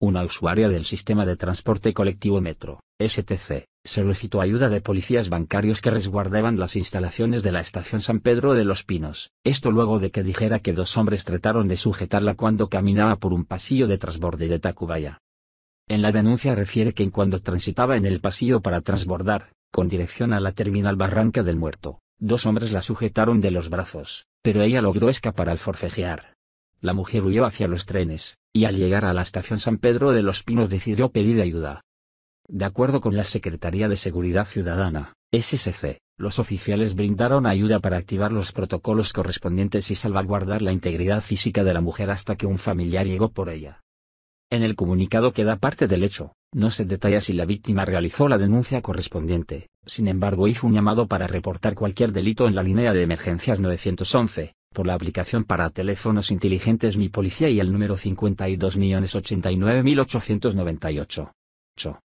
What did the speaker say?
una usuaria del sistema de transporte colectivo Metro, STC, solicitó ayuda de policías bancarios que resguardaban las instalaciones de la estación San Pedro de los Pinos, esto luego de que dijera que dos hombres trataron de sujetarla cuando caminaba por un pasillo de transborde de Tacubaya. En la denuncia refiere que en cuando transitaba en el pasillo para transbordar, con dirección a la terminal Barranca del Muerto, dos hombres la sujetaron de los brazos, pero ella logró escapar al forcejear. La mujer huyó hacia los trenes, y al llegar a la estación San Pedro de los Pinos decidió pedir ayuda. De acuerdo con la Secretaría de Seguridad Ciudadana, SSC, los oficiales brindaron ayuda para activar los protocolos correspondientes y salvaguardar la integridad física de la mujer hasta que un familiar llegó por ella. En el comunicado que da parte del hecho, no se detalla si la víctima realizó la denuncia correspondiente, sin embargo hizo un llamado para reportar cualquier delito en la línea de emergencias 911, por la aplicación para teléfonos inteligentes Mi Policía y el número 52.089.898.